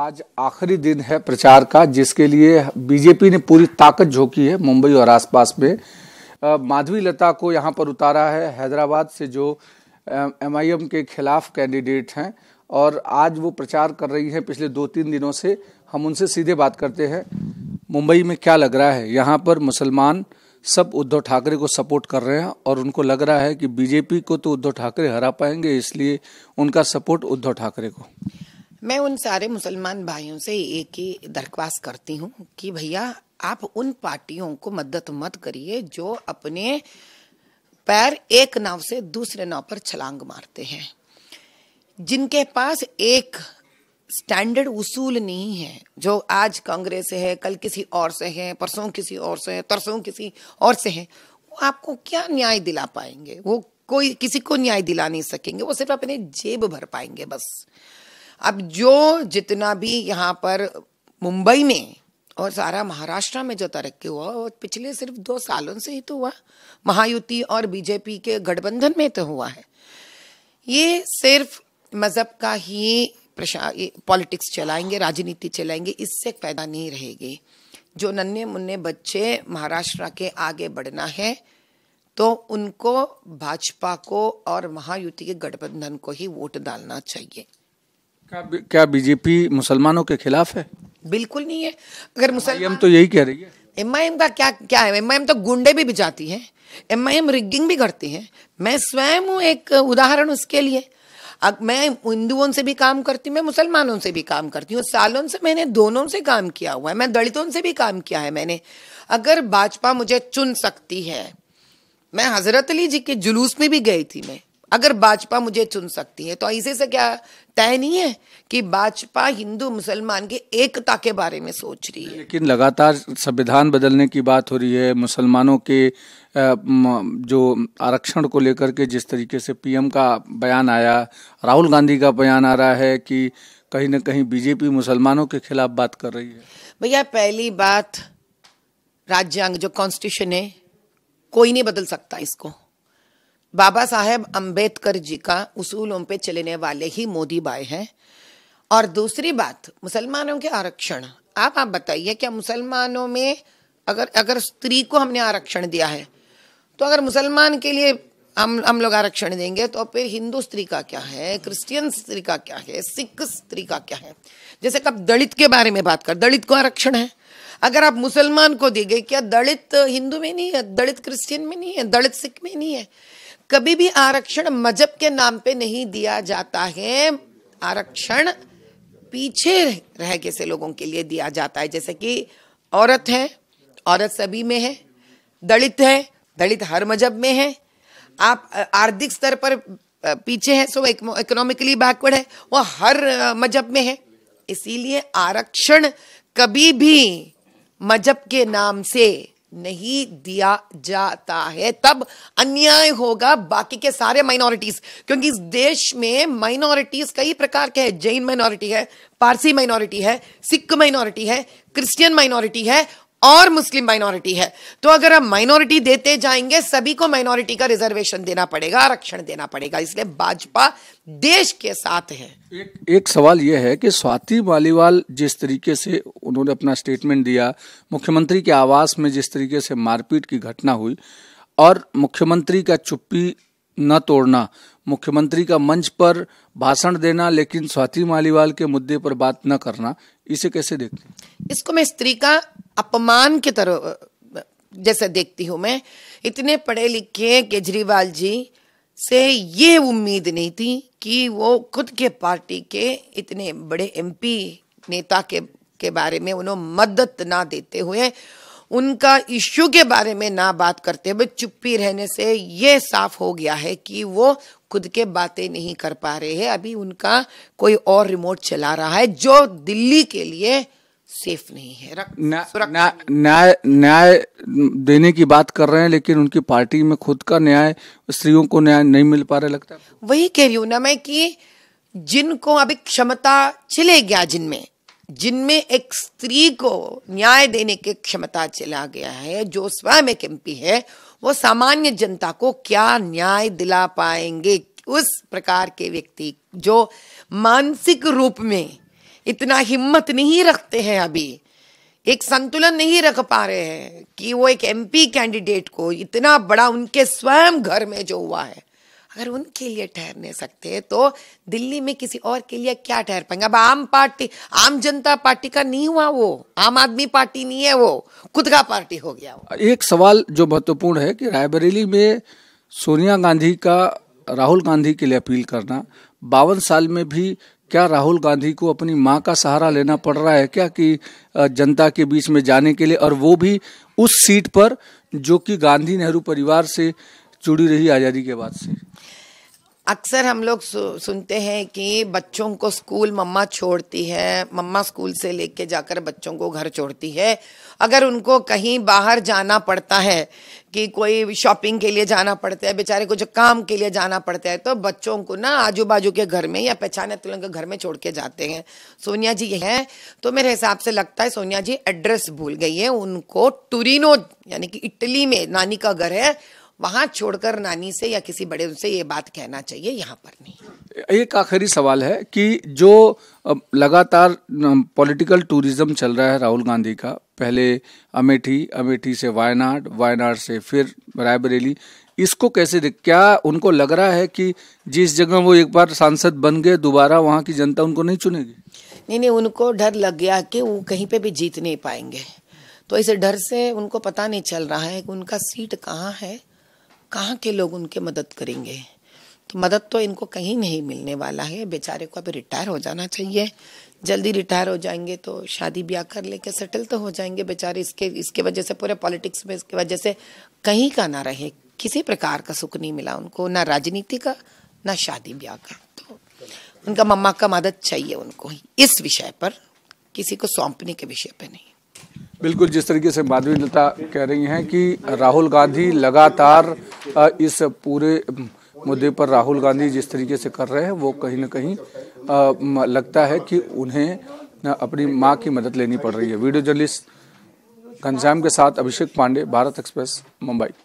आज आखिरी दिन है प्रचार का जिसके लिए बीजेपी ने पूरी ताकत झोंकी है मुंबई और आसपास में माधवी लता को यहाँ पर उतारा है हैदराबाद से जो एमआईएम के खिलाफ कैंडिडेट हैं और आज वो प्रचार कर रही हैं पिछले दो तीन दिनों से हम उनसे सीधे बात करते हैं मुंबई में क्या लग रहा है यहाँ पर मुसलमान सब उद्धव ठाकरे को सपोर्ट कर रहे हैं और उनको लग रहा है कि बीजेपी को तो उद्धव ठाकरे हरा पाएंगे इसलिए उनका सपोर्ट उद्धव ठाकरे को मैं उन सारे मुसलमान भाइयों से एक ही दरख्वास्त करती हूँ कि भैया आप उन पार्टियों को मदद मत करिए जो अपने पैर एक नाव से दूसरे नाव पर छलांग मारते हैं जिनके पास एक स्टैंडर्ड उसूल नहीं है जो आज कांग्रेस से है कल किसी और से है परसों किसी और से है तरसों किसी और से है वो आपको क्या न्याय दिला पाएंगे वो कोई किसी को न्याय दिला नहीं सकेंगे वो सिर्फ अपने जेब भर पाएंगे बस अब जो जितना भी यहाँ पर मुंबई में और सारा महाराष्ट्र में जो तरक्की हुआ वो पिछले सिर्फ दो सालों से ही तो हुआ महायुति और बीजेपी के गठबंधन में तो हुआ है ये सिर्फ मज़हब का ही प्रशा पॉलिटिक्स चलाएंगे राजनीति चलाएंगे इससे पैदा नहीं रहेगी जो नन्हे मुन्ने बच्चे महाराष्ट्र के आगे बढ़ना है तो उनको भाजपा को और महायुति के गठबंधन को ही वोट डालना चाहिए क्या क्या बीजेपी मुसलमानों के खिलाफ है बिल्कुल नहीं है अगर मुसलमान तो यही कह रही है एम का क्या क्या है एम तो गुंडे भी बिजाती है एम रिगिंग भी करती है मैं स्वयं हूँ एक उदाहरण उसके लिए अब मैं हिंदुओं से भी काम करती हूँ मैं मुसलमानों से भी काम करती हूँ सालों से मैंने दोनों से काम किया हुआ है मैं दलितों से भी काम किया है मैंने अगर भाजपा मुझे चुन सकती है मैं हजरत अली जी के जुलूस में भी गई थी मैं अगर भाजपा मुझे चुन सकती है तो ऐसे से क्या तय नहीं है कि भाजपा हिंदू मुसलमान की एकता के बारे में सोच रही है लेकिन लगातार संविधान बदलने की बात हो रही है मुसलमानों के जो आरक्षण को लेकर के जिस तरीके से पीएम का बयान आया राहुल गांधी का बयान आ रहा है कि कहीं ना कहीं बीजेपी मुसलमानों के खिलाफ बात कर रही है भैया पहली बात राज्यांग जो कॉन्स्टिट्यूशन है कोई नहीं बदल सकता इसको बाबा साहेब अम्बेडकर जी का उसूलों पे चलने वाले ही मोदी बाय हैं और दूसरी बात मुसलमानों के आरक्षण आप आप बताइए क्या मुसलमानों में अगर अगर स्त्री को हमने आरक्षण दिया है तो अगर मुसलमान के लिए हम हम लोग आरक्षण देंगे तो फिर हिंदू स्त्री का क्या है क्रिश्चियन स्त्री का क्या है सिख स्त्री का क्या है जैसे कब दलित के बारे में बात कर दलित को आरक्षण है अगर आप मुसलमान को देंगे क्या दलित हिंदू में नहीं है दलित क्रिश्चियन में नहीं है दलित सिख में नहीं है कभी भी आरक्षण मजहब के नाम पे नहीं दिया जाता है आरक्षण पीछे रह के से लोगों के लिए दिया जाता है जैसे कि औरत है औरत सभी में है दलित है दलित हर मजहब में है आप आर्थिक स्तर पर पीछे हैं सो इकोनॉमिकली बैकवर्ड है वो हर मजहब में है इसीलिए आरक्षण कभी भी मजहब के नाम से नहीं दिया जाता है तब अन्याय होगा बाकी के सारे माइनॉरिटीज क्योंकि इस देश में माइनॉरिटीज कई प्रकार के हैं जैन माइनॉरिटी है पारसी माइनॉरिटी है सिख माइनॉरिटी है क्रिश्चियन माइनॉरिटी है और मुस्लिम माइनॉरिटी है तो अगर हम माइनॉरिटी देते जाएंगे सभी को माइनॉरिटी का रिजर्वेशन देना पड़ेगा आरक्षण देना पड़ेगा इसलिए भाजपा देश के साथ है एक, एक सवाल यह है कि स्वाति मालीवाल जिस तरीके से उन्होंने अपना स्टेटमेंट दिया मुख्यमंत्री के आवास में जिस तरीके से मारपीट की घटना हुई और मुख्यमंत्री का चुप्पी न तोड़ना मुख्यमंत्री का मंच पर भाषण देना लेकिन स्वाति मालीवाल के मुद्दे पर बात न करना इसे कैसे देखते इसको मैं स्त्री का अपमान की तरह जैसे देखती हूँ मैं इतने पढ़े लिखे केजरीवाल जी से ये उम्मीद नहीं थी कि वो खुद के पार्टी के इतने बड़े एमपी नेता के के बारे में उन्होंने मदद ना देते हुए उनका इश्यू के बारे में ना बात करते हुए चुप्पी रहने से ये साफ हो गया है कि वो खुद के बातें नहीं कर पा रहे हैं अभी उनका कोई और रिमोट चला रहा है जो दिल्ली के लिए सेफ नहीं है रक, ना, ना, न्याय न्याय देने की बात कर रहे हैं लेकिन उनकी पार्टी में खुद का न्याय स्त्रियों को न्याय नहीं मिल पा रहा लगता वही कह रही हूँ ना मैं कि जिनको अभी क्षमता चले गया जिनमें जिनमें एक स्त्री को न्याय देने की क्षमता चला गया है जो स्वयं एक एम है वो सामान्य जनता को क्या न्याय दिला पाएंगे उस प्रकार के व्यक्ति जो मानसिक रूप में इतना हिम्मत नहीं रखते हैं अभी एक संतुलन नहीं रख पा रहे हैं कि वो एक एमपी कैंडिडेट को इतना बड़ा उनके स्वयं घर में जो हुआ है अगर उनके लिए ठहर नहीं सकते तो दिल्ली में किसी और के लिए क्या ठहर पाएंगे अब आम पार्टी आम जनता पार्टी का नहीं हुआ वो आम आदमी पार्टी नहीं है वो खुद का पार्टी हो गया वो एक सवाल जो महत्वपूर्ण है कि रायबरेली में सोनिया गांधी का राहुल गांधी के लिए अपील करना बावन साल में भी क्या राहुल गांधी को अपनी माँ का सहारा लेना पड़ रहा है क्या कि जनता के बीच में जाने के लिए और वो भी उस सीट पर जो कि गांधी नेहरू परिवार से जुड़ी रही आज़ादी के बाद से अक्सर हम लोग सुनते हैं कि बच्चों को स्कूल मम्मा छोड़ती है मम्मा स्कूल से लेके जाकर बच्चों को घर छोड़ती है अगर उनको कहीं बाहर जाना पड़ता है कि कोई शॉपिंग के लिए जाना पड़ता है बेचारे को जो काम के लिए जाना पड़ता है तो बच्चों को ना आजू बाजू के घर में या पहचाने तुलन के घर में छोड़ के जाते हैं सोनिया जी हैं तो मेरे हिसाब से लगता है सोनिया जी एड्रेस भूल गई है उनको टूरिनो यानी कि इटली में नानी का घर है वहाँ छोड़कर नानी से या किसी बड़े से ये बात कहना चाहिए यहाँ पर नहीं एक आखिरी सवाल है कि जो लगातार पॉलिटिकल टूरिज्म चल रहा है राहुल गांधी का पहले अमेठी अमेठी से वायनाड वायनाड से फिर रायबरेली इसको कैसे देख क्या उनको लग रहा है कि जिस जगह वो एक बार सांसद बन गए दोबारा वहाँ की जनता उनको नहीं चुनेगी नहीं नहीं उनको डर लग गया कि वो कहीं पे भी जीत नहीं पाएंगे तो इस डर से उनको पता नहीं चल रहा है कि उनका सीट कहाँ है कहाँ के लोग उनके मदद करेंगे तो मदद तो इनको कहीं नहीं मिलने वाला है बेचारे को अभी रिटायर हो जाना चाहिए जल्दी रिटायर हो जाएंगे तो शादी ब्याह कर लेके सेटल तो हो जाएंगे बेचारे इसके इसके वजह से पूरे पॉलिटिक्स में इसके वजह से कहीं का ना रहे किसी प्रकार का सुख नहीं मिला उनको ना राजनीति का ना शादी ब्याह का तो उनका मम्मा का मदद चाहिए उनको इस विषय पर किसी को सौंपने के विषय पर नहीं बिल्कुल जिस तरीके से माधवी लता कह रही हैं कि राहुल गांधी लगातार इस पूरे मुद्दे पर राहुल गांधी जिस तरीके से कर रहे हैं वो कहीं ना कहीं लगता है कि उन्हें अपनी माँ की मदद लेनी पड़ रही है वीडियो जर्नलिस्ट घनश्याम के साथ अभिषेक पांडे भारत एक्सप्रेस मुंबई